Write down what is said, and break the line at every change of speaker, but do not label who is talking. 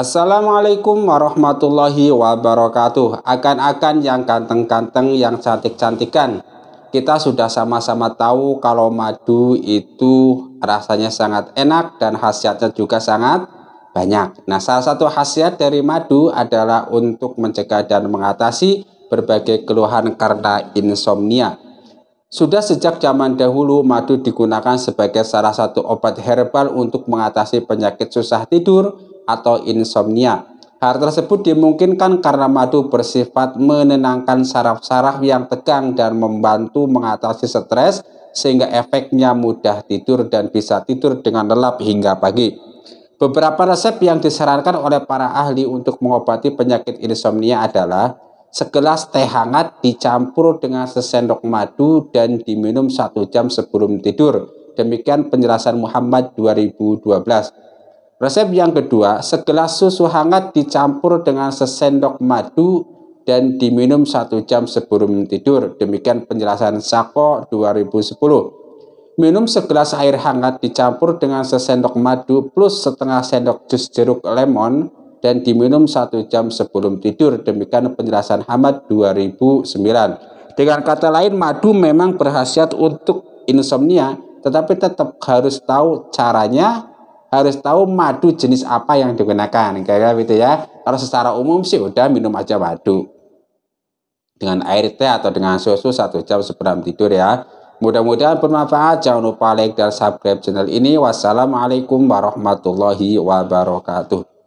Assalamualaikum warahmatullahi wabarakatuh. Akan-akan yang ganteng-ganteng, yang cantik-cantikan. Kita sudah sama-sama tahu kalau madu itu rasanya sangat enak dan khasiatnya juga sangat banyak. Nah, salah satu khasiat dari madu adalah untuk mencegah dan mengatasi berbagai keluhan karena insomnia. Sudah sejak zaman dahulu, madu digunakan sebagai salah satu obat herbal untuk mengatasi penyakit susah tidur, atau insomnia. Hal tersebut dimungkinkan karena madu bersifat menenangkan saraf-saraf yang tegang dan membantu mengatasi stres sehingga efeknya mudah tidur dan bisa tidur dengan lelap hingga pagi. Beberapa resep yang disarankan oleh para ahli untuk mengobati penyakit insomnia adalah segelas teh hangat dicampur dengan sesendok madu dan diminum satu jam sebelum tidur. Demikian penjelasan Muhammad 2012. Resep yang kedua, segelas susu hangat dicampur dengan sesendok madu dan diminum satu jam sebelum tidur. Demikian penjelasan Sako 2010. Minum segelas air hangat dicampur dengan sesendok madu plus setengah sendok jus jeruk lemon dan diminum satu jam sebelum tidur. Demikian penjelasan Hamad 2009. Dengan kata lain, madu memang berhasiat untuk insomnia, tetapi tetap harus tahu caranya harus tahu madu jenis apa yang digunakan kayak gitu ya kalau secara umum sih udah minum aja madu dengan air teh atau dengan susu satu jam sebelum tidur ya mudah-mudahan bermanfaat jangan lupa like dan subscribe channel ini wassalamualaikum warahmatullahi wabarakatuh